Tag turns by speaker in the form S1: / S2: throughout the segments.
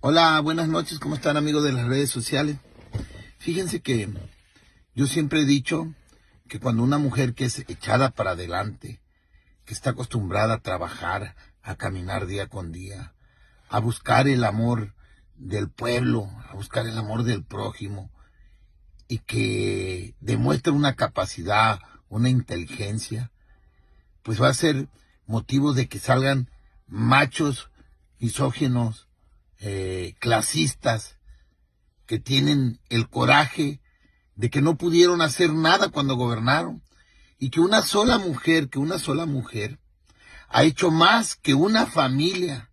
S1: Hola, buenas noches, ¿cómo están amigos de las redes sociales? Fíjense que yo siempre he dicho que cuando una mujer que es echada para adelante, que está acostumbrada a trabajar, a caminar día con día, a buscar el amor del pueblo, a buscar el amor del prójimo, y que demuestra una capacidad, una inteligencia, pues va a ser motivo de que salgan machos misógenos, eh, clasistas que tienen el coraje de que no pudieron hacer nada cuando gobernaron y que una sola mujer, que una sola mujer ha hecho más que una familia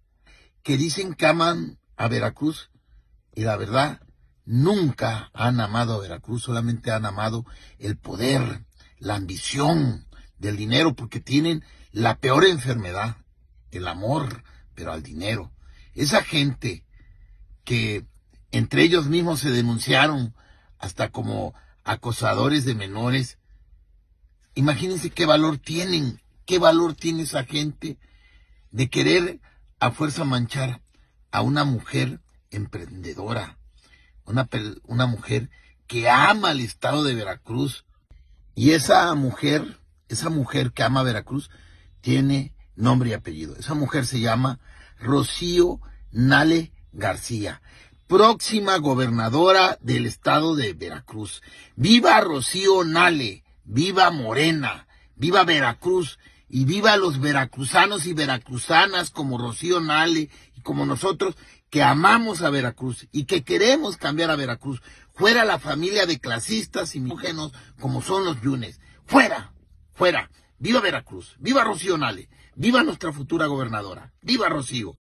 S1: que dicen que aman a Veracruz y la verdad nunca han amado a Veracruz, solamente han amado el poder, la ambición del dinero porque tienen la peor enfermedad, el amor, pero al dinero. Esa gente que entre ellos mismos se denunciaron hasta como acosadores de menores, imagínense qué valor tienen, qué valor tiene esa gente de querer a fuerza manchar a una mujer emprendedora, una, mujer que ama el estado de Veracruz. Y esa mujer, esa mujer que ama Veracruz, tiene nombre y apellido. Esa mujer se llama Rocío Nale García, próxima gobernadora del estado de Veracruz. Viva Rocío Nale, viva Morena, viva Veracruz y viva los veracruzanos y veracruzanas como Rocío Nale y como nosotros que amamos a Veracruz y que queremos cambiar a Veracruz. Fuera la familia de clasistas y misógenos como son los yunes. Fuera, fuera. Viva Veracruz, viva Rocío Nale, viva nuestra futura gobernadora, viva Rocío.